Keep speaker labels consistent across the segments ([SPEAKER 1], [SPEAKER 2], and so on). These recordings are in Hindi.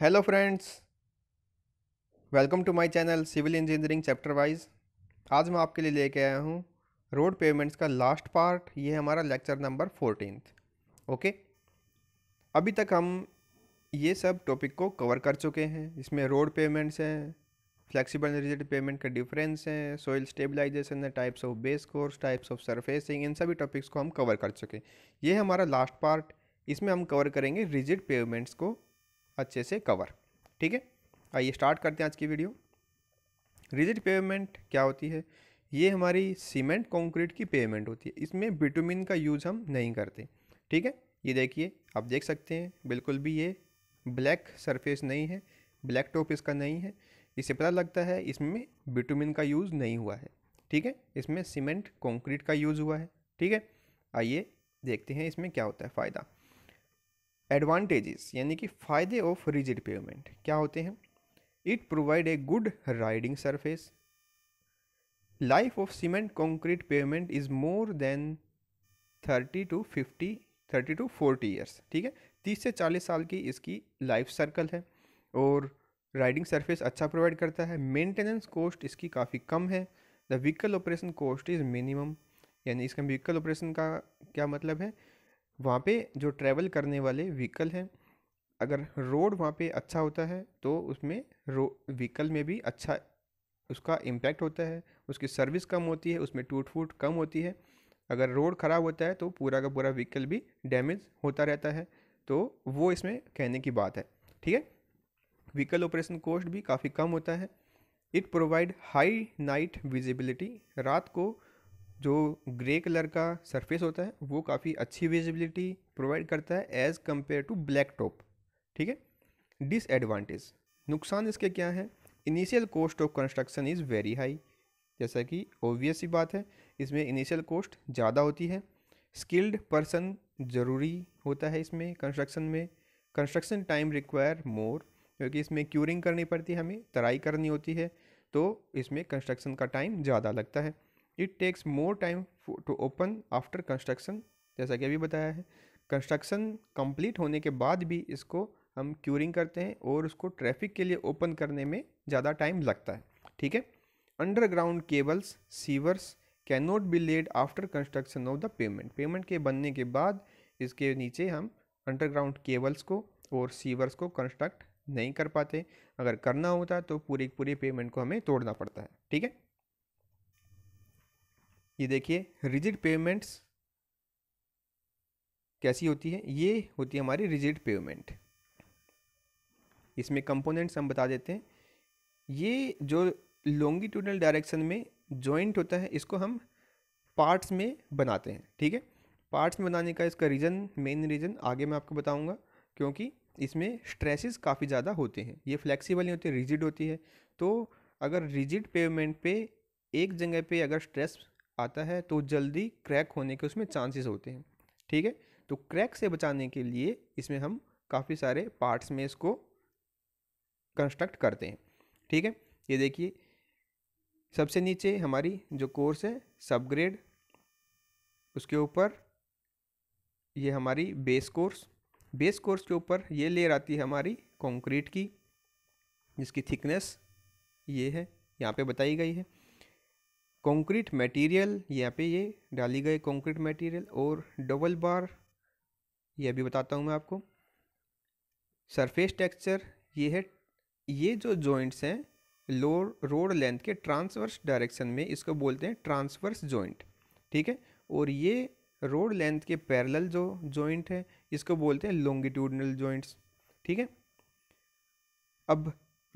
[SPEAKER 1] hello friends welcome to my channel civil engineering chapter wise आज मैं आपके लिए लेके आया हूँ रोड पेमेंट्स का लास्ट पार्ट ये है हमारा लेक्चर नंबर फोर्टीन ओके अभी तक हम ये सब टॉपिक को कवर कर चुके हैं इसमें रोड पेमेंट्स हैं फ्लेक्सिबल रिजिड पेमेंट का डिफरेंस हैं सोइल स्टेबलाइजेशन है types of base course types of surfacing इन सभी टॉपिक्स को हम कवर कर चुके हैं ये हमारा लास्ट पार्ट इसमें हम कवर करेंगे रिजिड पेमेंट्स को अच्छे से कवर ठीक है आइए स्टार्ट करते हैं आज की वीडियो रिजिट पेमेंट क्या होती है ये हमारी सीमेंट कंक्रीट की पेमेंट होती है इसमें बिटुमिन का यूज़ हम नहीं करते ठीक है ये देखिए आप देख सकते हैं बिल्कुल भी ये ब्लैक सरफेस नहीं है ब्लैक टॉप इसका नहीं है इसे पता लगता है इसमें बिटुमिन का यूज़ नहीं हुआ है ठीक है इसमें सीमेंट कंक्रीट का यूज़ हुआ है ठीक है आइए देखते हैं इसमें क्या होता है फ़ायदा एडवांटेजेस यानी कि फ़ायदे ऑफ रिजिड पेमेंट क्या होते हैं it provide a good riding surface life of cement concrete pavement is more than thirty two fifty thirty two forty years ठीक है तीस से चालीस साल की इसकी लाइफ सर्कल है और राइडिंग सरफेस अच्छा प्रोवाइड करता है मेंटेनेंस कॉस्ट इसकी काफ़ी कम है the vehicle operation cost is minimum यानी इसका व्हीकल ऑपरेशन का क्या मतलब है वहाँ पे जो ट्रैवल करने वाले व्हीकल हैं अगर रोड वहाँ पे अच्छा होता है तो उसमें रो व्हीकल में भी अच्छा उसका इम्पैक्ट होता है उसकी सर्विस कम होती है उसमें टूट फूट कम होती है अगर रोड ख़राब होता है तो पूरा का पूरा व्हीकल भी डैमेज होता रहता है तो वो इसमें कहने की बात है ठीक है व्हीकल ऑपरेशन कॉस्ट भी काफ़ी कम होता है it provide high night visibility रात को जो ग्रे कलर का सरफेस होता है वो काफ़ी अच्छी विजिबिलिटी प्रोवाइड करता है as compare to black top ठीक है डिसएडवांटेज नुकसान इसके क्या हैं initial cost of construction is very high जैसा कि ओबियस ही बात है इसमें इनिशियल कॉस्ट ज़्यादा होती है स्किल्ड पर्सन ज़रूरी होता है इसमें कंस्ट्रक्शन में कंस्ट्रक्शन टाइम रिक्वायर मोर क्योंकि इसमें क्यूरिंग करनी पड़ती है हमें तराई करनी होती है तो इसमें कंस्ट्रक्शन का टाइम ज़्यादा लगता है it takes more time to open after construction जैसा कि अभी बताया है कंस्ट्रक्शन कंप्लीट होने के बाद भी इसको हम क्यूरिंग करते हैं और उसको ट्रैफिक के लिए ओपन करने में ज़्यादा टाइम लगता है ठीक है underground cables sewers can not be laid after construction of the pavement pavement के बनने के बाद इसके नीचे हम अंडरग्राउंड केबल्स को और सीवर्स को कंस्ट्रक्ट नहीं कर पाते अगर करना होता तो पूरे पूरे पेमेंट को हमें तोड़ना पड़ता है ठीक है ये देखिए रिजिड पेमेंट्स कैसी होती है ये होती है हमारी रिजिड पेमेंट इसमें कंपोनेंट्स हम बता देते हैं ये जो लॉन्गिट्यूडनल डायरेक्शन में जॉइंट होता है इसको हम पार्ट्स में बनाते हैं ठीक है पार्ट्स में बनाने का इसका रीज़न मेन रीज़न आगे मैं आपको बताऊंगा क्योंकि इसमें स्ट्रेसेस काफ़ी ज़्यादा होते हैं ये फ्लेक्सीबल नहीं होते रिजिड होती है तो अगर रिजिड पेमेंट पे एक जगह पे अगर स्ट्रेस आता है तो जल्दी क्रैक होने के उसमें चांसेस होते हैं ठीक है तो क्रैक से बचाने के लिए इसमें हम काफ़ी सारे पार्ट्स में इसको कंस्ट्रक्ट करते हैं ठीक है ये देखिए सबसे नीचे हमारी जो कोर्स है सब ग्रेड उसके ऊपर ये हमारी बेस कोर्स बेस कोर्स के ऊपर ये लेयर आती है हमारी कंक्रीट की जिसकी थिकनेस ये है यहाँ पे बताई गई है कंक्रीट मटेरियल यहाँ पे ये डाली गई कंक्रीट मटेरियल और डबल बार यह भी बताता हूँ मैं आपको सरफेस टेक्सचर ये है ये जो जॉइंट्स हैं लोअर रोड लेंथ के ट्रांसवर्स डायरेक्शन में इसको बोलते हैं ट्रांसवर्स जॉइंट ठीक है और ये रोड लेंथ के पैरेलल जो जॉइंट है इसको बोलते हैं लॉन्गिट्यूडनल जॉइंट्स ठीक है अब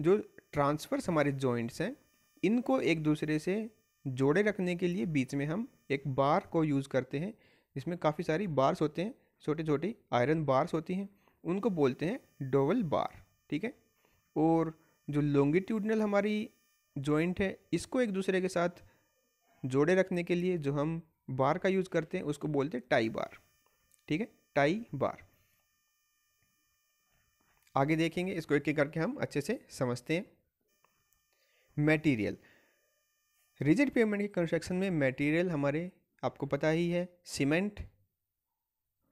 [SPEAKER 1] जो ट्रांसवर्स हमारे जॉइंट्स हैं इनको एक दूसरे से जोड़े रखने के लिए बीच में हम एक बार को यूज़ करते हैं इसमें काफ़ी सारी बार्स होते हैं छोटी छोटी आयरन बार्स होती हैं उनको बोलते हैं डोवल बार ठीक है और जो लॉन्गिट्यूडनल हमारी जॉइंट है इसको एक दूसरे के साथ जोड़े रखने के लिए जो हम बार का यूज़ करते हैं उसको बोलते हैं टाई बार ठीक है टाई बार आगे देखेंगे इसको एक एक करके हम अच्छे से समझते हैं मटेरियल रिजिड पेमेंट के कंस्ट्रक्शन में मटेरियल हमारे आपको पता ही है सीमेंट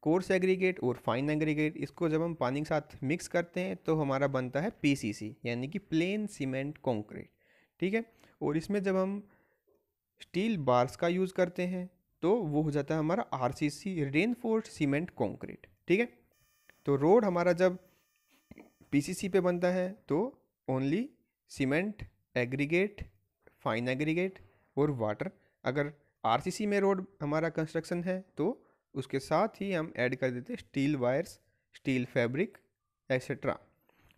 [SPEAKER 1] कोर्स एग्रीगेट और फाइन एग्रीगेट इसको जब हम पानी के साथ मिक्स करते हैं तो हमारा बनता है पीसीसी यानी कि प्लेन सीमेंट कंक्रीट ठीक है और इसमें जब हम स्टील बार्स का यूज़ करते हैं तो वो हो जाता है हमारा R C C reinforced cement concrete ठीक है तो रोड हमारा जब पीसीसी पे बनता है तो only cement aggregate fine aggregate और वाटर अगर आरसीसी में रोड हमारा कंस्ट्रक्शन है तो उसके साथ ही हम ऐड कर देते steel wires steel fabric etcetera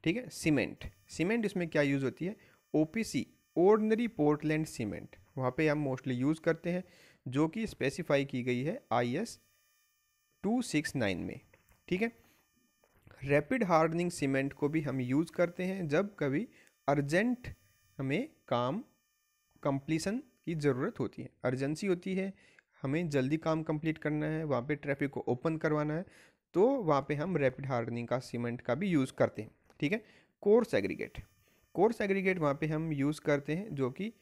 [SPEAKER 1] ठीक है सीमेंट सीमेंट इसमें क्या यूज़ होती है ओपीसी ऑर्डनरी पोर्टलैंड सीमेंट वहाँ पे हम मोस्टली यूज़ करते हैं जो कि स्पेसिफाई की गई है I S two six nine में ठीक है रैपिड हार्डनिंग सीमेंट को भी हम यूज़ करते हैं जब कभी अर्जेंट हमें काम कंप्लीसन की ज़रूरत होती है अर्जेंसी होती है हमें जल्दी काम कंप्लीट करना है वहाँ पे ट्रैफिक को ओपन करवाना है तो वहाँ पे हम रैपिड हार्डनिंग का सीमेंट का भी यूज़ करते हैं ठीक है कोर्स एग्रीगेट कोर्स एग्रीगेट वहाँ पे हम यूज़ करते हैं जो कि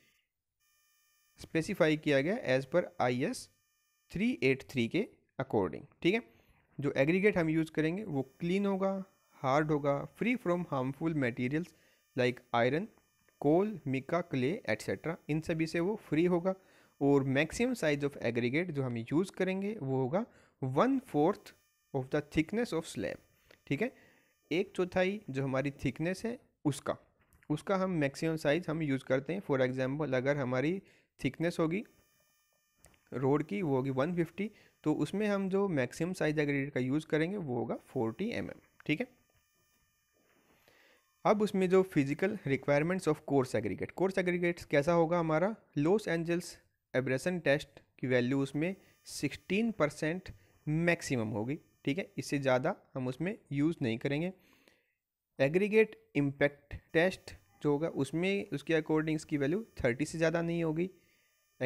[SPEAKER 1] स्पेसिफाई किया गया as per I S three eight three के अकॉर्डिंग ठीक है जो एग्रीगेट हम यूज़ करेंगे वो क्लीन होगा हार्ड होगा free from harmful materials like iron coal mica clay etcetera इन सभी से वो फ्री होगा और मैक्सिमम साइज ऑफ एग्रीगेट जो हम यूज़ करेंगे वो होगा one fourth of the thickness of slab ठीक है एक चौथाई जो हमारी थिकनेस है उसका उसका हम मैक्सिमम साइज हम यूज़ करते हैं फॉर एग्जांपल अगर हमारी थिकनेस होगी रोड की वो होगी 150 तो उसमें हम जो मैक्सिमम साइज एग्रीगेट का यूज़ करेंगे वो होगा 40 एम mm, ठीक है अब उसमें जो physical requirements of coarse aggregate coarse aggregate कैसा होगा हमारा लॉस एंजल्स एब्रेसन टेस्ट की वैल्यू उसमें सिक्सटीन परसेंट मैक्सिमम होगी ठीक है इससे ज़्यादा हम उसमें यूज़ नहीं करेंगे एग्रीगेट इम्पैक्ट टेस्ट जो होगा उसमें उसके अकॉर्डिंग इसकी वैल्यू थर्टी से ज़्यादा नहीं होगी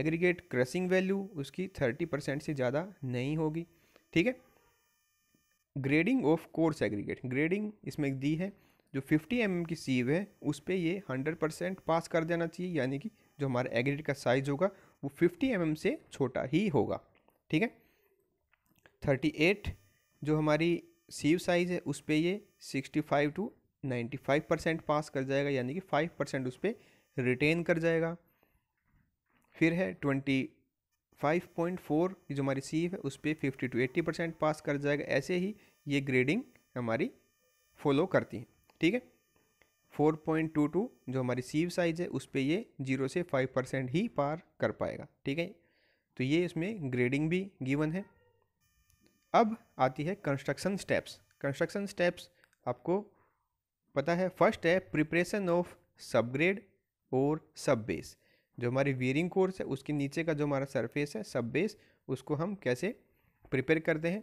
[SPEAKER 1] एग्रीगेट क्रसिंग वैल्यू उसकी थर्टी परसेंट से ज़्यादा नहीं होगी ठीक है grading of coarse aggregate grading इसमें दी है जो 50 एम mm की सीव है उस पर ये 100 परसेंट पास कर देना चाहिए यानी कि जो हमारा एग्रेड का साइज़ होगा वो 50 एम mm से छोटा ही होगा ठीक है 38 जो हमारी सीव साइज़ है उस पर ये 65 टू 95 परसेंट पास कर जाएगा यानी कि 5 परसेंट उस पर रिटेन कर जाएगा फिर है 25.4 की जो हमारी सीव है उस पर fifty to eighty percent pass कर जाएगा ऐसे ही ये ग्रेडिंग हमारी फॉलो करती है ठीक है फोर पॉइंट टू टू जो हमारी सीव साइज है उस पर ये जीरो से फाइव परसेंट ही पार कर पाएगा ठीक है तो ये इसमें ग्रेडिंग भी गिवन है अब आती है कंस्ट्रक्शन स्टेप्स कंस्ट्रक्शन स्टेप्स आपको पता है फर्स्ट है प्रिपरेशन ऑफ सब ग्रेड और सब बेस जो हमारी वियरिंग कोर्स है उसके नीचे का जो हमारा सरफेस है सब बेस उसको हम कैसे प्रिपेयर करते हैं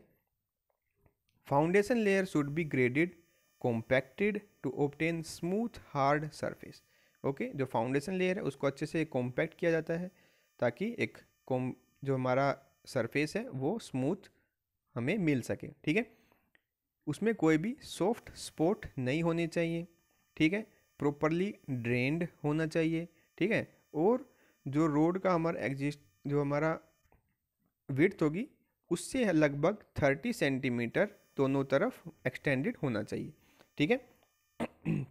[SPEAKER 1] foundation layer should be graded compacted to obtain smooth hard surface okay जो फाउंडेशन लेयर है उसको अच्छे से कॉम्पैक्ट किया जाता है ताकि एक कॉम जो हमारा सरफेस है वो स्मूथ हमें मिल सके ठीक है उसमें कोई भी सॉफ्ट स्पॉट नहीं होने चाहिए ठीक है प्रॉपरली ड्रेनड होना चाहिए ठीक है और जो रोड का हमारा एग्जिस्ट जो हमारा विर्थ होगी उससे लगभग थर्टी सेंटीमीटर दोनों तरफ एक्सटेंडेड होना चाहिए ठीक है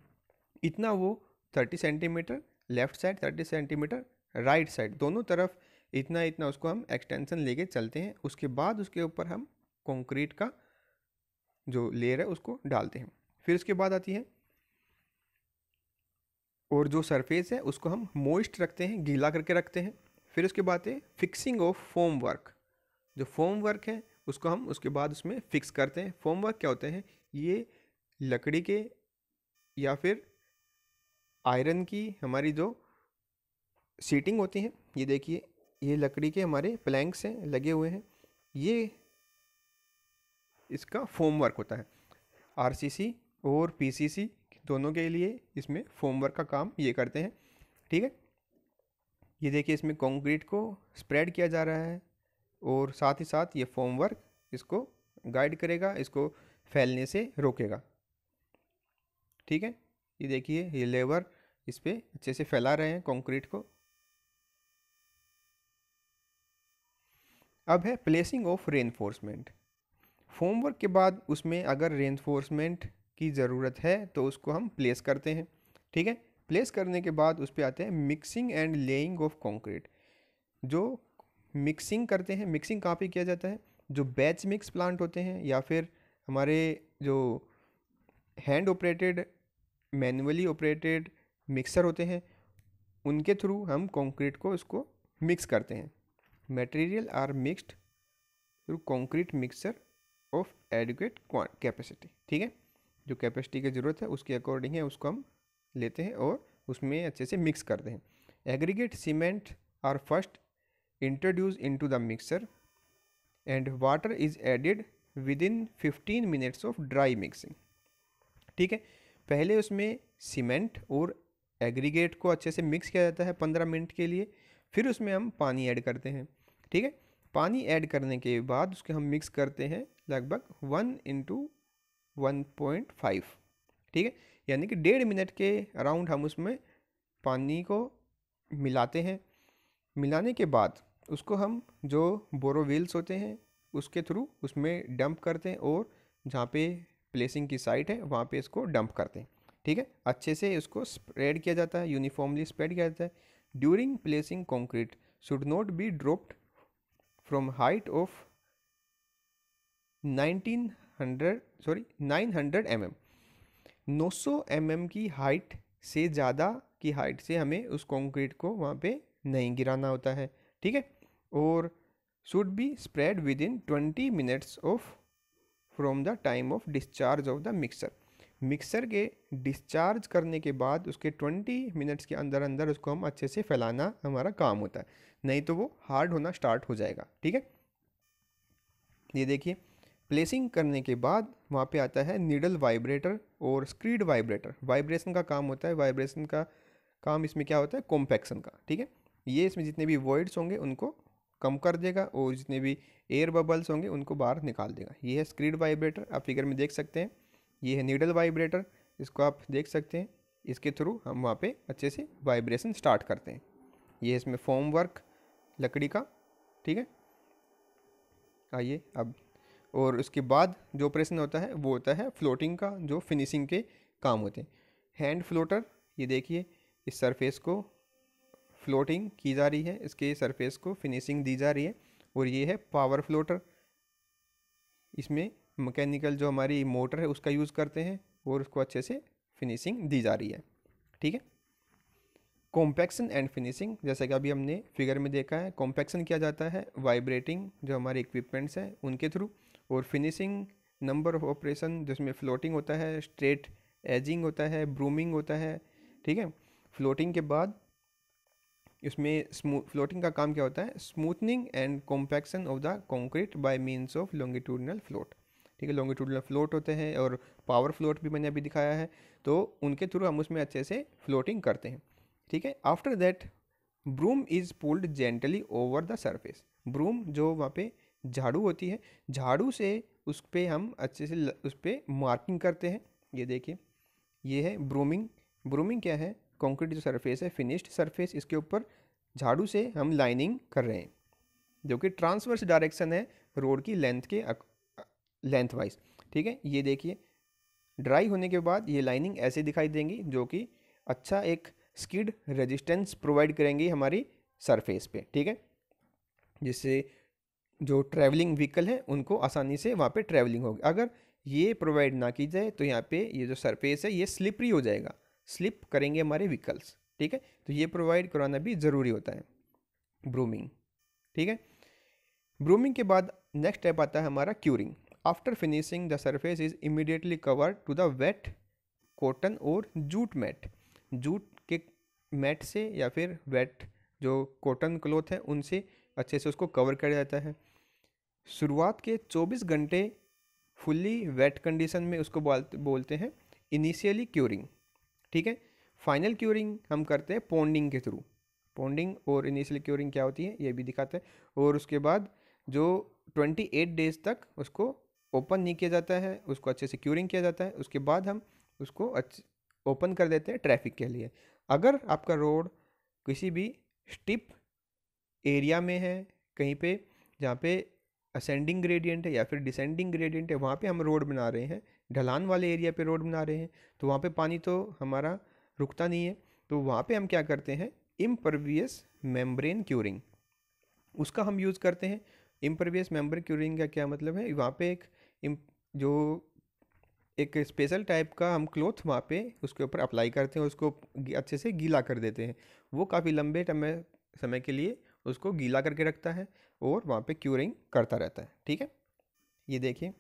[SPEAKER 1] इतना वो thirty centimetre left side thirty centimetre right side दोनों तरफ इतना इतना उसको हम एक्सटेंशन लेके चलते हैं उसके बाद उसके ऊपर हम कंक्रीट का जो लेयर है उसको डालते हैं फिर उसके बाद आती है और जो सरफेस है उसको हम मोइस्ट रखते हैं गीला करके रखते हैं फिर उसके बाद है फिक्सिंग ऑफ फोम वर्क जो फोम वर्क है उसको हम उसके बाद उसमें फ़िक्स करते हैं फोम वर्क क्या होते हैं ये लकड़ी के या फिर आयरन की हमारी जो सीटिंग होती है ये देखिए ये लकड़ी के हमारे प्लैंक्स हैं लगे हुए हैं ये इसका फोम वर्क होता है आरसीसी और पीसीसी दोनों के लिए इसमें फोम वर्क का काम ये करते हैं ठीक है ये देखिए इसमें कंक्रीट को स्प्रेड किया जा रहा है और साथ ही साथ ये फोम वर्क इसको गाइड करेगा इसको फैलने से रोकेगा ठीक है ये देखिए ये लेबर इस पर अच्छे से फैला रहे हैं कंक्रीट को अब है प्लेसिंग ऑफ रेनफोर्समेंट होमवर्क के बाद उसमें अगर रेनफोर्समेंट की ज़रूरत है तो उसको हम प्लेस करते हैं ठीक है प्लेस करने के बाद उस पर आते हैं mixing and laying of concrete जो मिक्सिंग करते हैं मिक्सिंग कहाँ पर किया जाता है जो बैच मिक्स प्लांट होते हैं या फिर हमारे जो hand operated manually operated mixer होते हैं उनके थ्रू हम कंक्रीट को इसको मिक्स करते हैं material are mixed through concrete mixer of adequate capacity ठीक है जो कैपेसिटी की ज़रूरत है उसके अकॉर्डिंग है उसको हम लेते हैं और उसमें अच्छे से मिक्स करते हैं aggregate cement are first introduce into the mixer and water is added within fifteen minutes of dry mixing ठीक है पहले उसमें सीमेंट और एग्रीगेट को अच्छे से मिक्स किया जाता है पंद्रह मिनट के लिए फिर उसमें हम पानी ऐड करते हैं ठीक है पानी ऐड करने के बाद उसके हम मिक्स करते हैं लगभग one into one point five ठीक है यानी कि डेढ़ मिनट के अराउंड हम उसमें पानी को मिलाते हैं मिलाने के बाद उसको हम जो बोरोवेल्स होते हैं उसके थ्रू उसमें डंप करते हैं और जहाँ पे प्लेसिंग की साइट है वहाँ पे इसको डंप करते हैं ठीक है अच्छे से इसको स्प्रेड किया जाता है यूनिफॉर्मली स्प्रेड किया जाता है during placing concrete should not be dropped from height of 1900 sorry 900 hundred M M नौ सौ एम mm एम की हाइट से ज़्यादा की हाइट से हमें उस कॉन्क्रीट को वहाँ पे नहीं गिराना होता है ठीक है और should be spread within twenty minutes of from the time of discharge of the mixer mixer के डिस्चार्ज करने के बाद उसके ट्वेंटी मिनट्स के अंदर अंदर उसको हम अच्छे से फैलाना हमारा काम होता है नहीं तो वो हार्ड होना स्टार्ट हो जाएगा ठीक है ये देखिए प्लेसिंग करने के बाद वहाँ पे आता है नीडल वाइब्रेटर और स्क्रीड वाइब्रेटर वाइब्रेशन का काम होता है वाइब्रेशन का काम इसमें क्या होता है कॉम्पैक्शन का ठीक है ये इसमें जितने भी वर्ड्स होंगे उनको कम कर देगा और जितने भी एयर बबल्स होंगे उनको बाहर निकाल देगा ये है स्क्रीड वाइब्रेटर आप फिगर में देख सकते हैं ये है नीडल वाइब्रेटर इसको आप देख सकते हैं इसके थ्रू हम वहाँ पे अच्छे से वाइब्रेशन स्टार्ट करते हैं ये इसमें फोम वर्क लकड़ी का ठीक है आइए अब और उसके बाद जो ऑपरेशन होता है वो होता है फ्लोटिंग का जो फिनिशिंग के काम होते हैं हैंड फ्लोटर ये देखिए इस सरफेस को फ्लोटिंग की जा रही है इसके सरफेस को फिनिशिंग दी जा रही है और ये है पावर फ्लोटर इसमें मैकेनिकल जो हमारी मोटर है उसका यूज़ करते हैं और उसको अच्छे से फिनिशिंग दी जा रही है ठीक है कॉम्पैक्शन एंड फिनिशिंग जैसा कि अभी हमने फिगर में देखा है कॉम्पैक्शन किया जाता है वाइब्रेटिंग जो हमारे इक्विपमेंट्स हैं उनके थ्रू और फिनिशिंग नंबर ऑफ ऑपरेशन जिसमें फ्लोटिंग होता है स्ट्रेट एजिंग होता है ब्रूमिंग होता है ठीक है फ्लोटिंग के बाद इसमें फ्लोटिंग का काम क्या होता है smoothening and compaction of the concrete by means of longitudinal float ठीक है लॉन्गिट्यूडनल फ्लोट होते हैं और पावर फ्लोट भी मैंने अभी दिखाया है तो उनके थ्रू हम उसमें अच्छे से फ्लोटिंग करते हैं ठीक है after that broom is pulled gently over the surface broom जो वहाँ पे झाड़ू होती है झाड़ू से उस पर हम अच्छे से उस पर मार्किंग करते हैं ये देखिए ये है ब्रूमिंग ब्रूमिंग क्या है कंक्रीट जो सरफेस है फिनिश्ड सरफेस इसके ऊपर झाड़ू से हम लाइनिंग कर रहे हैं जो कि ट्रांसवर्स डायरेक्शन है रोड की लेंथ के लेंथ वाइज ठीक है ये देखिए ड्राई होने के बाद ये लाइनिंग ऐसे दिखाई देंगी जो कि अच्छा एक स्किड रेजिस्टेंस प्रोवाइड करेंगी हमारी सरफेस पे ठीक है जिससे जो ट्रैवलिंग व्हीकल है उनको आसानी से वहाँ पे ट्रैवलिंग होगी अगर ये प्रोवाइड ना की जाए तो यहाँ पे ये जो सरफेस है ये स्लिपरी हो जाएगा स्लिप करेंगे हमारे व्हीकल्स ठीक है तो ये प्रोवाइड कराना भी ज़रूरी होता है ब्रूमिंग ठीक है ब्रूमिंग के बाद नेक्स्ट स्टेप आता है हमारा curing after finishing the surface is immediately cover to the wet cotton और जूट मैट जूट के मैट से या फिर वेट जो कॉटन क्लोथ है उनसे अच्छे से उसको कवर कर जाता है शुरुआत के 24 घंटे फुल्ली वेट कंडीशन में उसको बोलते हैं इनिशियली क्यूरिंग ठीक है फाइनल क्योरिंग हम करते हैं पोंडिंग के थ्रू पोंडिंग और इनिशियल क्योरिंग क्या होती है ये भी दिखाते हैं और उसके बाद जो 28 डेज तक उसको ओपन नहीं किया जाता है उसको अच्छे से क्योरिंग किया जाता है उसके बाद हम उसको ओपन कर देते हैं ट्रैफिक के लिए अगर आपका रोड किसी भी स्टिप एरिया में है कहीं पे जहाँ पे असेंडिंग ग्रेडियंट है या फिर डिसेंडिंग ग्रेडियंट है वहाँ पे हम रोड बना रहे हैं ढलान वाले एरिया पे रोड बना रहे हैं तो वहाँ पे पानी तो हमारा रुकता नहीं है तो वहाँ पे हम क्या करते हैं इम्परवियस मेम्ब्रेन क्यूरिंग उसका हम यूज़ करते हैं इम्परवियस मेम्ब्रेन क्यूरिंग का क्या मतलब है वहाँ पर एक जो एक स्पेशल टाइप का हम क्लोथ वहाँ पे उसके ऊपर अप्लाई करते हैं उसको अच्छे से गीला कर देते हैं वो काफ़ी लंबे समय समय के लिए उसको गीला करके रखता है और वहाँ पे क्यूरिंग करता रहता है ठीक है ये देखिए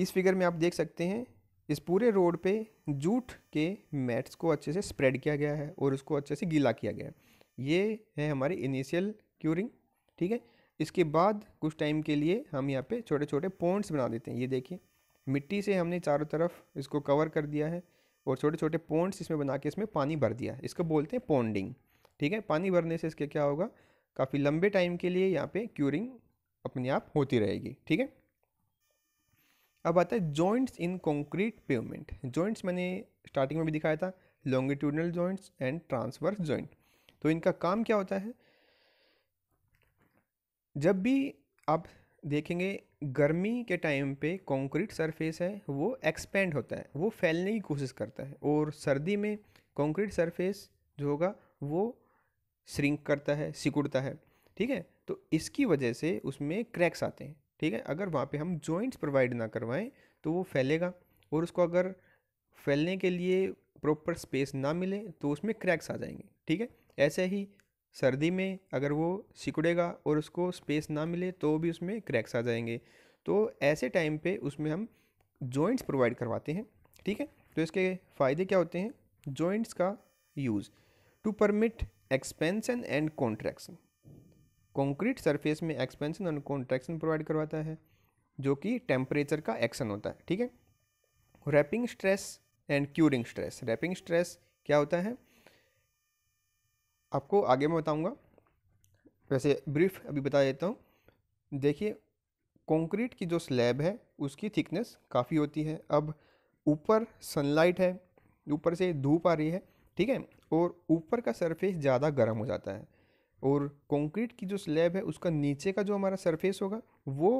[SPEAKER 1] इस फिगर में आप देख सकते हैं इस पूरे रोड पे जूट के मैट्स को अच्छे से स्प्रेड किया गया है और उसको अच्छे से गीला किया गया है ये है हमारी इनिशियल क्यूरिंग ठीक है इसके बाद कुछ टाइम के लिए हम यहाँ पे छोटे छोटे पॉइंट्स बना देते हैं ये देखिए मिट्टी से हमने चारों तरफ इसको कवर कर दिया है और छोटे छोटे पॉइंट्स इसमें बना के इसमें पानी भर दिया है इसको बोलते हैं पॉन्डिंग ठीक है पानी भरने से इसके क्या होगा काफ़ी लंबे टाइम के लिए यहाँ पे क्यूरिंग अपने आप होती रहेगी ठीक है अब आता है joints in concrete pavement joints मैंने स्टार्टिंग में भी दिखाया था longitudinal joints and transverse joint तो इनका काम क्या होता है जब भी आप देखेंगे गर्मी के टाइम पे कंक्रीट सरफेस है वो एक्सपेंड होता है वो फैलने की कोशिश करता है और सर्दी में कंक्रीट सरफेस जो होगा वो श्रिंक करता है सिकुड़ता है ठीक है तो इसकी वजह से उसमें क्रैक्स आते हैं ठीक है अगर वहाँ पे हम जॉइंट्स प्रोवाइड ना करवाएं तो वो फैलेगा और उसको अगर फैलने के लिए प्रॉपर स्पेस ना मिले तो उसमें क्रैक्स आ जाएंगे ठीक है ऐसे ही सर्दी में अगर वो सिकुड़ेगा और उसको स्पेस ना मिले तो भी उसमें क्रैक्स आ जाएंगे तो ऐसे टाइम पे उसमें हम जॉइंट्स प्रोवाइड करवाते हैं ठीक है तो इसके फ़ायदे क्या होते हैं जॉइंट्स का use to permit expansion and contraction concrete surface में एक्सपेंसन एंड कॉन्ट्रैक्शन प्रोवाइड करवाता है जो कि टेम्परेचर का एक्शन होता है ठीक है warping stress and curing stress warping stress क्या होता है आपको आगे मैं बताऊंगा वैसे ब्रीफ अभी बता देता हूँ देखिए कंक्रीट की जो स्लैब है उसकी थिकनेस काफ़ी होती है अब ऊपर सनलाइट है ऊपर से धूप आ रही है ठीक है और ऊपर का सरफेस ज़्यादा गर्म हो जाता है और कंक्रीट की जो स्लैब है उसका नीचे का जो हमारा सरफेस होगा वो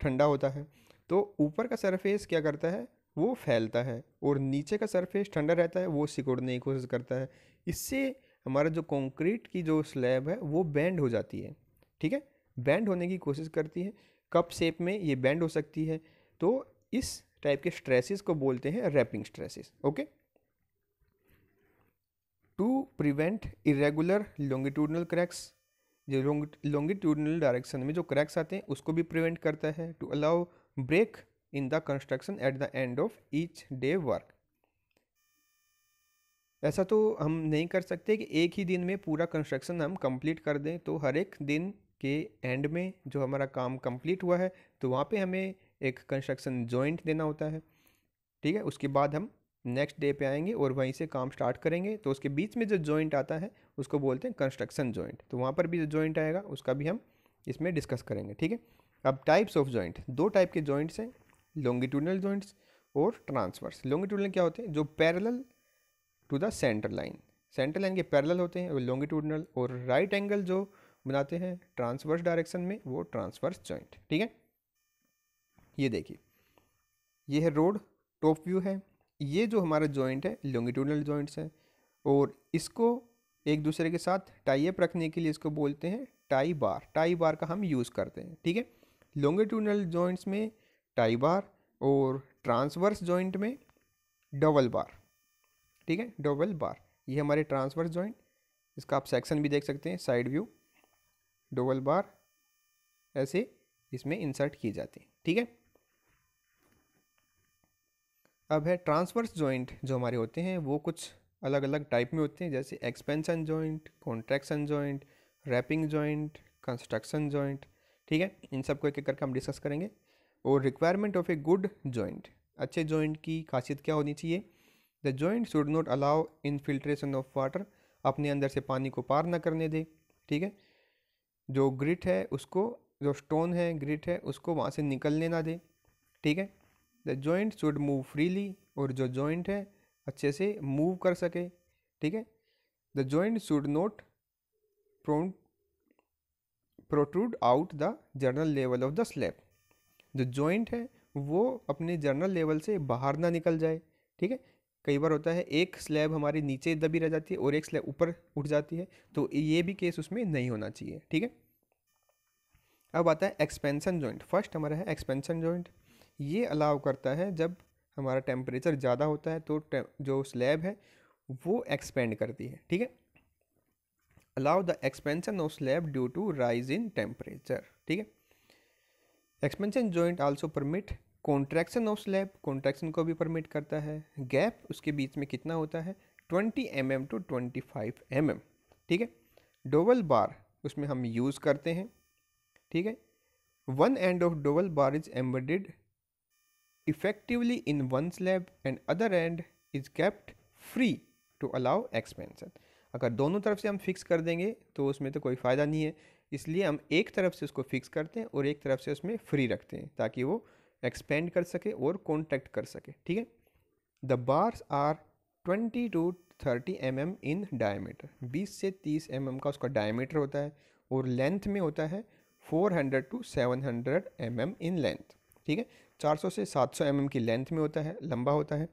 [SPEAKER 1] ठंडा होता है तो ऊपर का सरफेस क्या करता है वो फैलता है और नीचे का सरफेस ठंडा रहता है वो सिकुड़ने की कोशिश करता है इससे हमारा जो कंक्रीट की जो स्लैब है वो बैंड हो जाती है ठीक है बैंड होने की कोशिश करती है कप शेप में ये बैंड हो सकती है तो इस टाइप के स्ट्रेसेस को बोलते हैं warping stresses okay to prevent irregular longitudinal cracks जो लॉन्गिट्यूडनल डायरेक्शन में जो क्रैक्स आते हैं उसको भी प्रिवेंट करता है to allow break in the construction at the end of each day work ऐसा तो हम नहीं कर सकते कि एक ही दिन में पूरा कंस्ट्रक्शन हम कंप्लीट कर दें तो हर एक दिन के एंड में जो हमारा काम कंप्लीट हुआ है तो वहाँ पे हमें एक कंस्ट्रक्शन जॉइंट देना होता है ठीक है उसके बाद हम नेक्स्ट डे पे आएंगे और वहीं से काम स्टार्ट करेंगे तो उसके बीच में जो जॉइंट आता है उसको बोलते हैं कंस्ट्रक्शन जॉइंट तो वहाँ पर भी जो जॉइंट आएगा उसका भी हम इसमें डिस्कस करेंगे ठीक है अब टाइप्स ऑफ जॉइंट दो टाइप के जॉइंट्स हैं लॉन्गिट्यूडनल जॉइंट्स और ट्रांसवर्स लॉन्गिट्यूडनल क्या होते हैं जो parallel to the centre line centre line के पैरल होते हैं वो लॉन्गिट्यूडनल और राइट एंगल जो बनाते हैं ट्रांसवर्स डायरेक्शन में वो ट्रांसवर्स जॉइंट ठीक है ये देखिए ये है रोड टॉप व्यू है ये जो हमारा जॉइंट है लॉन्गिट्यूडनल जॉइंट्स हैं और इसको एक दूसरे के साथ टाइप रखने के लिए इसको बोलते हैं टाई बार टाई बार का हम यूज़ करते हैं ठीक है लॉन्गिट्यूडनल जॉइंट्स में टाई बार और ट्रांसवर्स जॉइंट में डबल बार ठीक है डबल बार ये हमारे ट्रांसवर्स जॉइंट इसका आप सेक्शन भी देख सकते हैं साइड व्यू डबल बार ऐसे इसमें इंसर्ट की जाती है ठीक है अब है ट्रांसवर्स जॉइंट जो हमारे होते हैं वो कुछ अलग अलग टाइप में होते हैं जैसे expansion joint contraction joint warping joint construction joint ठीक है इन सब को एक एक करके हम डिस्कस करेंगे और requirement of a good joint अच्छे जॉइंट की खासियत क्या होनी चाहिए the joint should not allow infiltration of water अपने अंदर से पानी को पार ना करने दे ठीक है जो ग्रिट है उसको जो स्टोन है ग्रिट है उसको वहाँ से निकलने ना दे ठीक है the joint should move freely और जो जॉइंट है अच्छे से मूव कर सके ठीक है the joint should not protrude out the general level of the slab जो जॉइंट है वो अपने जर्नल लेवल से बाहर ना निकल जाए ठीक है कई बार होता है एक स्लैब हमारी नीचे दबी रह जाती है और एक स्लैब ऊपर उठ जाती है तो ये भी केस उसमें नहीं होना चाहिए ठीक है अब आता है एक्सपेंसन जॉइंट फर्स्ट हमारा है एक्सपेंसन जॉइंट ये अलाउ करता है जब हमारा टेम्परेचर ज़्यादा होता है तो जो स्लैब है वो एक्सपेंड करती है ठीक है allow the expansion of slab due to rise in temperature ठीक है expansion joint also permit contraction of slab contraction को भी परमिट करता है गैप उसके बीच में कितना होता है twenty m m to twenty five m m ठीक है डोवल बार उसमें हम यूज़ करते हैं ठीक है one end of dowel bar is embedded effectively in one's lab and other end is kept free to allow expansion अगर दोनों तरफ से हम फिक्स कर देंगे तो उसमें तो कोई फ़ायदा नहीं है इसलिए हम एक तरफ से उसको फिक्स करते हैं और एक तरफ से उसमें फ्री रखते हैं ताकि वो एक्सपेंड कर सके और कॉन्टैक्ट कर सके ठीक है the bars are twenty to thirty m m in diameter बीस से तीस एम mm का उसका डायमीटर होता है और लेंथ में होता है four hundred to seven hundred M m in length ठीक है 400 से 700 सौ mm की लेंथ में होता है लंबा होता है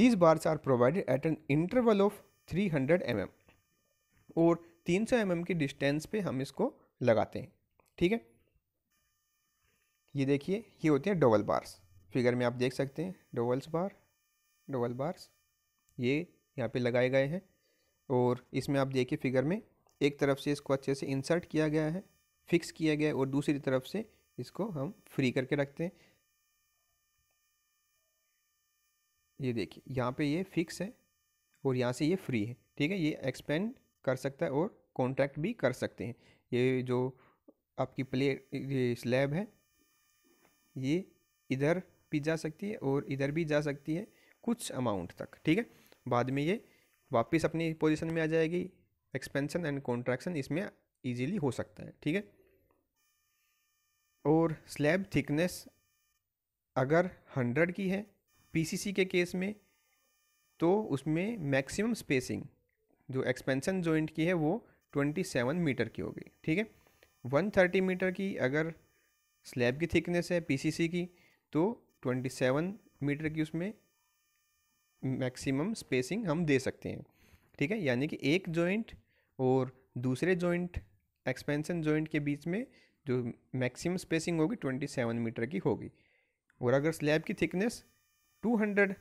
[SPEAKER 1] these bars are provided at an interval of 300 hundred mm और 300 सौ mm की डिस्टेंस पे हम इसको लगाते हैं ठीक है ये देखिए ये होते हैं डबल बार्स फिगर में आप देख सकते हैं डबल्स बार डबल बार्स ये यहाँ पे लगाए गए हैं और इसमें आप देखिए फिगर में एक तरफ से इसको अच्छे से इंसर्ट किया गया है फिक्स किया गया है और दूसरी तरफ से इसको हम फ्री करके रखते हैं ये देखिए यहाँ पे ये फिक्स है और यहाँ से ये फ्री है ठीक है ये एक्सपेंड कर सकता है और कॉन्ट्रैक्ट भी कर सकते हैं ये जो आपकी प्ले ये स्लैब है ये इधर भी जा सकती है और इधर भी जा सकती है कुछ अमाउंट तक ठीक है बाद में ये वापस अपनी पोजीशन में आ जाएगी एक्सपेंशन एंड कॉन्ट्रैक्शन इसमें इजीली हो सकता है ठीक है और स्लैब थिकनेस अगर हंड्रेड की है पीसीसी के केस में तो उसमें मैक्सिमम स्पेसिंग जो एक्सपेंसन जॉइंट की है वो ट्वेंटी सेवन मीटर की होगी ठीक है वन थर्टी मीटर की अगर स्लैब की थिकनेस है पीसीसी की तो ट्वेंटी सेवन मीटर की उसमें मैक्सिमम स्पेसिंग हम दे सकते हैं ठीक है यानी कि एक जॉइंट और दूसरे जॉइंट एक्सपेंसन जॉइंट के बीच में जो मैक्सिमम स्पेसिंग होगी ट्वेंटी सेवन मीटर की होगी और अगर स्लैब की thickness two hundred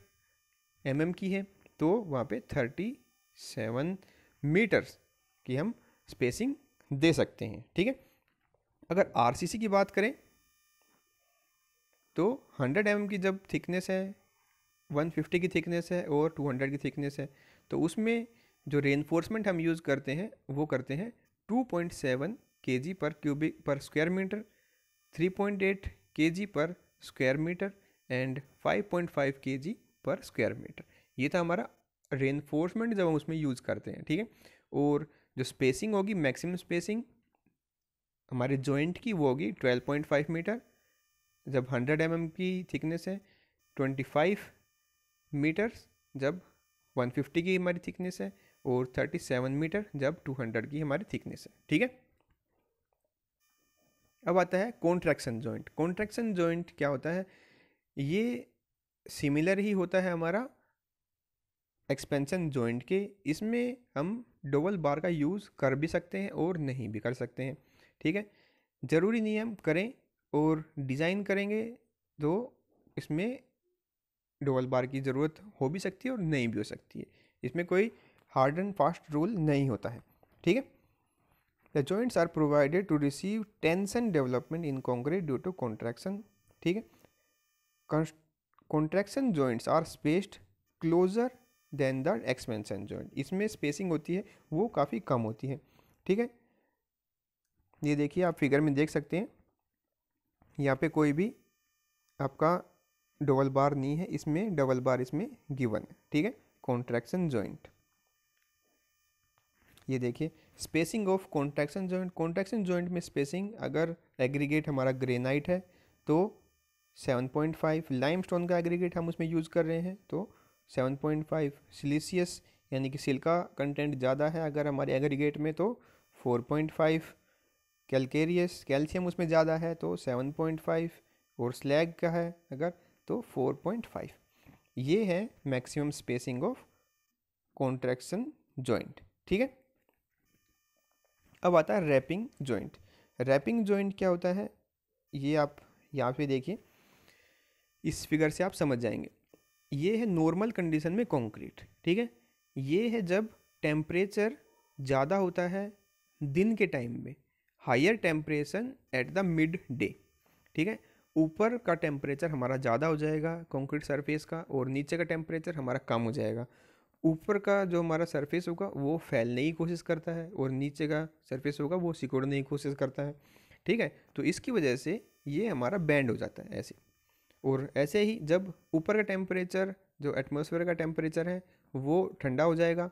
[SPEAKER 1] M m की है तो वहाँ पे थर्टी सेवन मीटर्स की हम स्पेसिंग दे सकते हैं ठीक है अगर आर सी सी की बात करें तो हंड्रेड एम की जब थिकनेस है वन फिफ्टी की थिकनेस है और टू हंड्रेड की थिकनेस है तो उसमें जो रेनफोर्समेंट हम यूज़ करते हैं वो करते हैं टू पॉइंट सेवन के जी पर क्यूबिक पर स्क्वायर मीटर 3.8 के जी पर स्क्वायर मीटर एंड 5.5 के जी पर स्क्वायर मीटर ये था हमारा रेनफोर्समेंट जब हम उसमें यूज़ करते हैं ठीक है और जो स्पेसिंग होगी मैक्सिमम स्पेसिंग हमारे जॉइंट की वो होगी 12.5 मीटर जब 100 एम mm की थिकनेस है 25 मीटर्स जब 150 की हमारी थिकनेस है और 37 मीटर जब 200 की हमारी थिकनेस है ठीक है अब आता है कॉन्ट्रैक्शन जॉइंट कॉन्ट्रैक्शन जॉइंट क्या होता है ये सिमिलर ही होता है हमारा एक्सपेंशन जॉइंट के इसमें हम डबल बार का यूज़ कर भी सकते हैं और नहीं भी कर सकते हैं ठीक है ज़रूरी नहीं हम करें और डिज़ाइन करेंगे तो इसमें डबल बार की ज़रूरत हो भी सकती है और नहीं भी हो सकती है इसमें कोई हार्ड एंड फास्ट रूल नहीं होता है ठीक है the joints are provided to receive tension development in concrete due to contraction ठीक है contraction joints are spaced closer than the expansion joint इसमें स्पेसिंग होती है वो काफ़ी कम होती है ठीक है ये देखिए आप फिगर में देख सकते हैं यहाँ पे कोई भी आपका डबल बार नहीं है इसमें डबल बार इसमें गिवन है ठीक है कॉन्ट्रैक्शन जॉइंट ये देखिए spacing of contraction joint contraction joint में स्पेसिंग अगर एग्रीगेट हमारा ग्रेनाइट है तो 7.5 लाइमस्टोन का एग्रीगेट हम उसमें यूज़ कर रहे हैं तो 7.5 सिलिसियस यानी कि सिल्का कंटेंट ज़्यादा है अगर हमारे एग्रीगेट में तो 4.5 कैलकेरियस कैल्शियम उसमें ज़्यादा है तो 7.5 और स्लैग का है अगर तो 4.5 ये है maximum spacing of contraction joint ठीक है अब आता है रैपिंग जॉइंट रैपिंग जॉइंट क्या होता है ये आप यहाँ पे देखिए इस फिगर से आप समझ जाएंगे ये है नॉर्मल कंडीशन में कंक्रीट ठीक है ये है जब टेम्परेचर ज़्यादा होता है दिन के टाइम में higher temperature at the mid day ठीक है ऊपर का टेम्परेचर हमारा ज़्यादा हो जाएगा कंक्रीट सरफेस का और नीचे का टेम्परेचर हमारा कम हो जाएगा ऊपर का जो हमारा सरफेस होगा वो फैलने की कोशिश करता है और नीचे का सरफेस होगा वो सिकुड़ने की कोशिश करता है ठीक है तो इसकी वजह से ये हमारा बैंड हो जाता है ऐसे और ऐसे ही जब ऊपर का टेम्परेचर जो एटमोसफेयर का टेम्परेचर है वो ठंडा हो जाएगा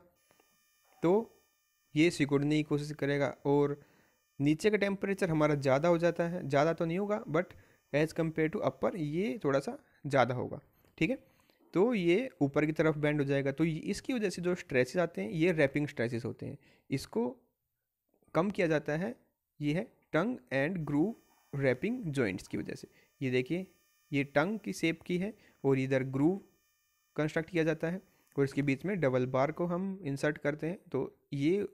[SPEAKER 1] तो ये सिकुड़ने की कोशिश करेगा और नीचे का टेम्परेचर हमारा ज़्यादा हो जाता है ज़्यादा तो नहीं होगा but as compare to upper ये थोड़ा सा ज़्यादा होगा ठीक है तो ये ऊपर की तरफ बैंड हो जाएगा तो इसकी वजह से जो स्ट्रेसेस आते हैं ये रैपिंग स्ट्रेसेस होते हैं इसको कम किया जाता है ये है tongue and groove wrapping joints की वजह से ये देखिए ये टंग की शेप की है और इधर ग्रू कंस्ट्रक्ट किया जाता है और इसके बीच में डबल बार को हम इंसर्ट करते हैं तो ये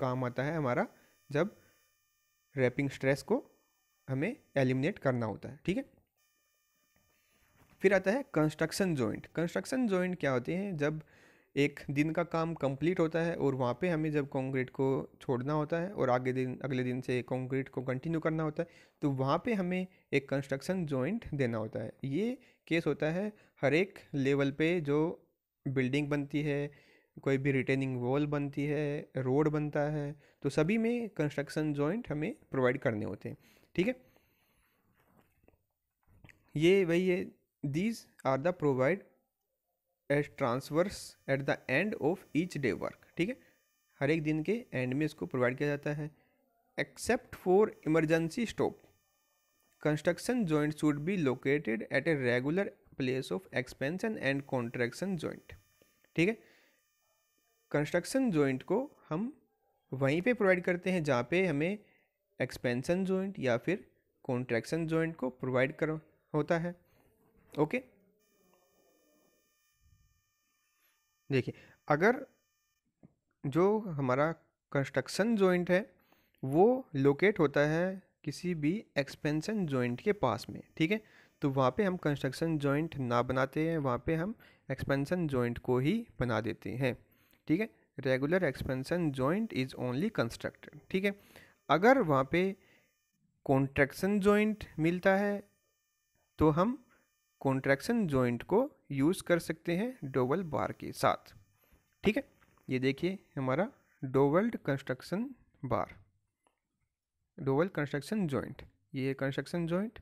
[SPEAKER 1] काम आता है हमारा जब रैपिंग स्ट्रेस को हमें एलिमिनेट करना होता है ठीक है फिर आता है कंस्ट्रक्शन जॉइंट कंस्ट्रक्शन जॉइंट क्या होते हैं जब एक दिन का काम कंप्लीट होता है और वहाँ पे हमें जब कंक्रीट को छोड़ना होता है और आगे दिन अगले दिन से कंक्रीट को कंटिन्यू करना होता है तो वहाँ पे हमें एक कंस्ट्रक्शन जॉइंट देना होता है ये केस होता है हर एक लेवल पे जो बिल्डिंग बनती है कोई भी रिटेनिंग वॉल बनती है रोड बनता है तो सभी में कंस्ट्रक्शन जॉइंट हमें प्रोवाइड करने होते हैं ठीक है ये वही है These are the provide as transverse at the end of each day work ठीक है हर एक दिन के एंड में इसको प्रोवाइड किया जाता है except for emergency stop construction joint should be located at a regular place of expansion and contraction joint ठीक है कंस्ट्रक्शन जॉइंट को हम वहीं पे प्रोवाइड करते हैं जहाँ पे हमें एक्सपेंशन जॉइंट या फिर कॉन्ट्रैक्शन जॉइंट को प्रोवाइड कर होता है ओके देखिए अगर जो हमारा कंस्ट्रक्शन जॉइंट है वो लोकेट होता है किसी भी एक्सपेंशन जॉइंट के पास में ठीक है तो वहाँ पे हम कंस्ट्रक्शन जॉइंट ना बनाते हैं वहाँ पे हम एक्सपेंशन जॉइंट को ही बना देते हैं ठीक है regular expansion joint is only constructed ठीक है अगर वहाँ पे कॉन्ट्रेक्शन जॉइंट मिलता है तो हम कॉन्ट्रैक्शन जॉइंट को यूज़ कर सकते हैं डोवल बार के साथ ठीक है ये देखिए हमारा dowelled construction bar dowel construction joint ये है कंस्ट्रक्शन जॉइंट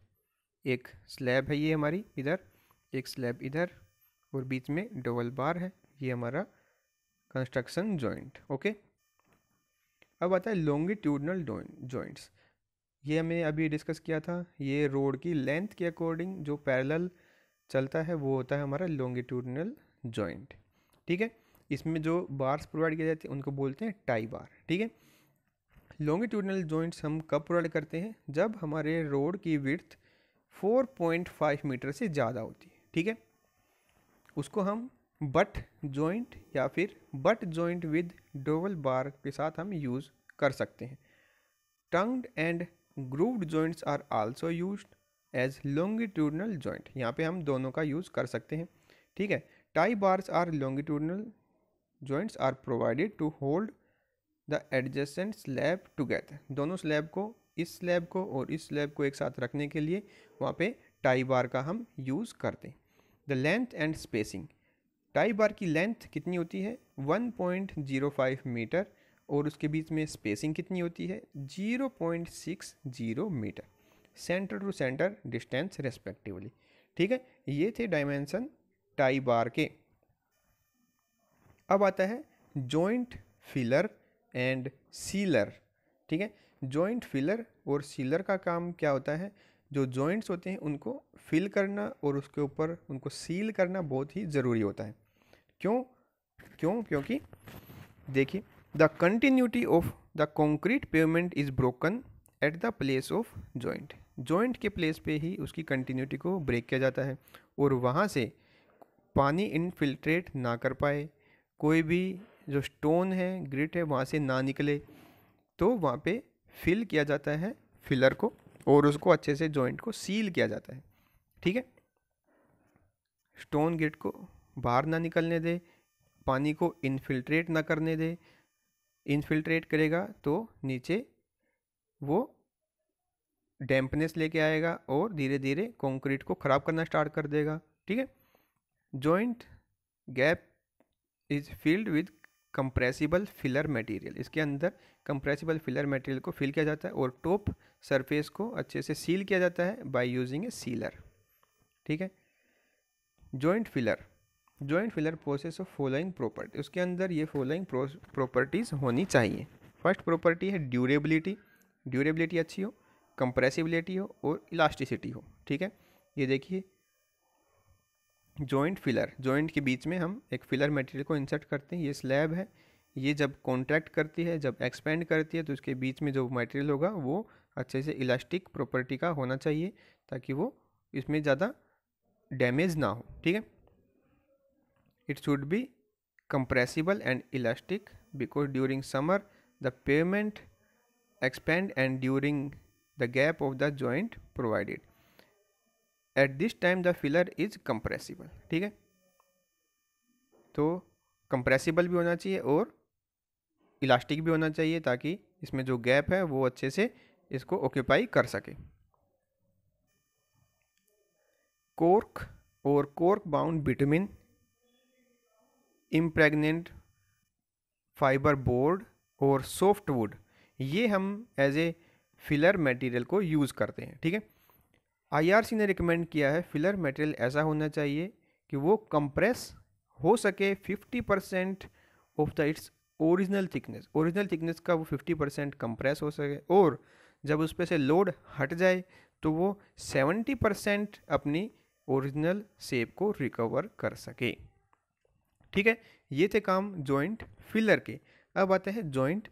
[SPEAKER 1] एक स्लैब है ये हमारी इधर एक स्लैब इधर और बीच में डोवल बार है ये हमारा कंस्ट्रक्शन जॉइंट ओके अब आता है लॉन्गिट्यूडनल जॉइंट्स ये हमने अभी डिस्कस किया था ये रोड की लेंथ के अकॉर्डिंग जो पैरेलल चलता है वो होता है हमारा लॉन्गिट्यूडनल जॉइंट ठीक है इसमें जो बार्स प्रोवाइड किए जाते हैं उनको बोलते हैं टाई बार ठीक है लॉन्गिट्यूडनल जॉइंट्स हम कब प्रोवाइड करते हैं जब हमारे रोड की विर्थ 4.5 मीटर से ज़्यादा होती है ठीक है उसको हम बट जॉइंट या फिर butt joint with dowel bar के साथ हम यूज़ कर सकते हैं tongued and grooved joints are also used as longitudinal joint यहाँ पे हम दोनों का यूज़ कर सकते हैं ठीक है tie bars are longitudinal joints are provided to hold the adjacent slab together दोनों स्लैब को इस स्लैब को और इस स्लैब को एक साथ रखने के लिए वहाँ पे टाई बार का हम यूज़ करते हैं the length and spacing tie bar की लेंथ कितनी होती है 1.05 मीटर और उसके बीच में स्पेसिंग कितनी होती है 0.60 metre centre to centre distance respectively ठीक है ये थे डायमेंसन टाई बार के अब आता है जॉइंट फिलर एंड सीलर ठीक है जॉइंट फिलर और सीलर का काम क्या होता है जो जॉइंट्स होते हैं उनको फिल करना और उसके ऊपर उनको सील करना बहुत ही ज़रूरी होता है क्यों क्यों क्योंकि देखिए the continuity of the concrete pavement is broken at the place of joint joint के प्लेस पे ही उसकी कंटिन्यूटी को ब्रेक किया जाता है और वहाँ से पानी इनफिल्ट्रेट ना कर पाए कोई भी जो स्टोन है ग्रिट है वहाँ से ना निकले तो वहाँ पे फिल किया जाता है फिलर को और उसको अच्छे से जॉइंट को सील किया जाता है ठीक है स्टोन ग्रिट को बाहर ना निकलने दे पानी को इनफिल्ट्रेट ना करने दे इनफिल्ट्रेट करेगा तो नीचे वो डैम्पनेस लेके आएगा और धीरे धीरे कंक्रीट को ख़राब करना स्टार्ट कर देगा ठीक है joint gap is filled with compressible filler material इसके अंदर कंप्रेसिबल फिलर मटेरियल को फिल किया जाता है और टॉप सरफेस को अच्छे से सील किया जाता है बाय यूजिंग ए सीलर ठीक है joint filler joint filler possess of following property उसके अंदर ये फॉलोइंग प्रॉपर्टीज़ होनी चाहिए फर्स्ट प्रॉपर्टी है ड्यूरेबिलिटी ड्यूरेबिलिटी अच्छी हो कंप्रेसिबिलिटी हो और इलास्टिसिटी हो ठीक है ये देखिए जॉइंट फिलर जॉइंट के बीच में हम एक फिलर मटेरियल को इंसर्ट करते हैं ये स्लैब है ये जब कॉन्ट्रैक्ट करती है जब एक्सपेंड करती है तो उसके बीच में जो मटेरियल होगा वो अच्छे से इलास्टिक प्रॉपर्टी का होना चाहिए ताकि वो इसमें ज़्यादा डैमेज ना हो ठीक है it should be compressible and elastic because during summer the pavement expand and during the gap of the joint provided at this time the filler is compressible ठीक है तो compressible भी होना चाहिए और इलास्टिक भी होना चाहिए ताकि इसमें जो गैप है वो अच्छे से इसको ऑक्यूपाई कर सके कोर्क और cork bound bitumen impregnated fibre board और सॉफ्टवुड ये हम एज ए फिलर मटेरियल को यूज़ करते हैं ठीक है आईआरसी ने रिकमेंड किया है फिलर मटेरियल ऐसा होना चाहिए कि वो कंप्रेस हो सके 50 percent of the its original thickness original thickness का वो 50 परसेंट कंप्रेस हो सके और जब उस पर से लोड हट जाए तो वो 70 परसेंट अपनी ओरिजिनल सेप को रिकवर कर सके ठीक है ये थे काम जॉइंट फिलर के अब आते हैं जॉइंट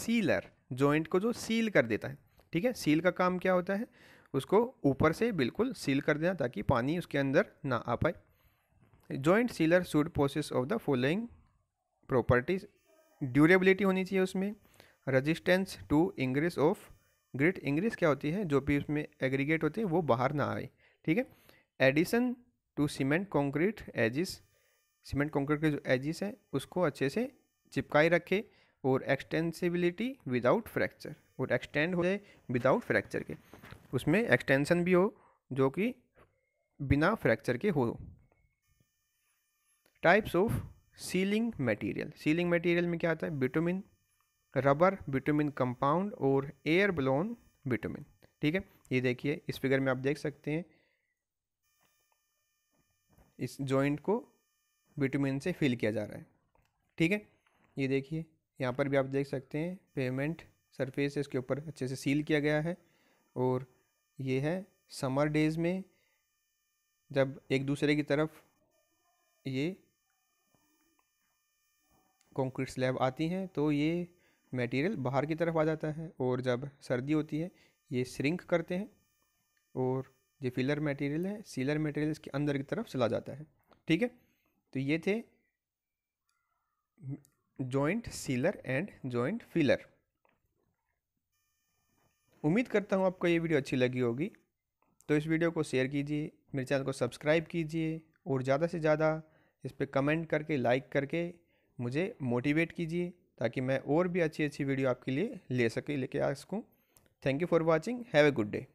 [SPEAKER 1] सीलर जॉइंट को जो सील कर देता है ठीक है सील का काम क्या होता है उसको ऊपर से बिल्कुल सील कर देना ताकि पानी उसके अंदर ना आ पाए joint sealer should possess of the following properties durability होनी चाहिए उसमें resistance to ingress of grit ingress क्या होती है जो भी उसमें एग्रीगेट होते हैं वो बाहर ना आए ठीक है addition to cement concrete edges cement concrete के जो एजिस हैं उसको अच्छे से चिपकाए रखे और एक्सटेंसिबिलिटी विदाउट फ्रैक्चर और एक्सटेंड हो जाए विदाउट फ्रैक्चर के उसमें एक्सटेंशन भी हो जो कि बिना फ्रैक्चर के हो types of sealing material sealing material में क्या आता है विटामिन रबर विटामिन कंपाउंड और एयर ब्लोन विटामिन ठीक है ये देखिए इस फिगर में आप देख सकते हैं इस जॉइंट को विटामिन से फिल किया जा रहा है ठीक है ये देखिए यहाँ पर भी आप देख सकते हैं पेमेंट सरफेस है इसके ऊपर अच्छे से सील किया गया है और ये है समर डेज़ में जब एक दूसरे की तरफ ये कंक्रीट स्लैब आती हैं तो ये मटेरियल बाहर की तरफ आ जाता है और जब सर्दी होती है ये श्रिंक करते हैं और ये फिलर मटेरियल है सीलर मटेरियल इसके अंदर की तरफ चला जाता है ठीक है तो ये थे joint sealer and joint filler उम्मीद करता हूँ आपको ये वीडियो अच्छी लगी होगी तो इस वीडियो को शेयर कीजिए मेरे चैनल को सब्सक्राइब कीजिए और ज़्यादा से ज़्यादा इस पर कमेंट करके लाइक करके मुझे मोटिवेट कीजिए ताकि मैं और भी अच्छी अच्छी वीडियो आपके लिए ले सके लेके आ सकूँ thank you for watching have a good day